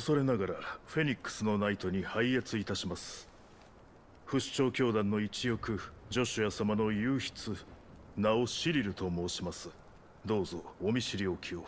恐れながらフェニックスのナイトに拝謁いたします不死鳥教団の一翼ジョシュア様の唯筆名をシリルと申しますどうぞお見知りおきを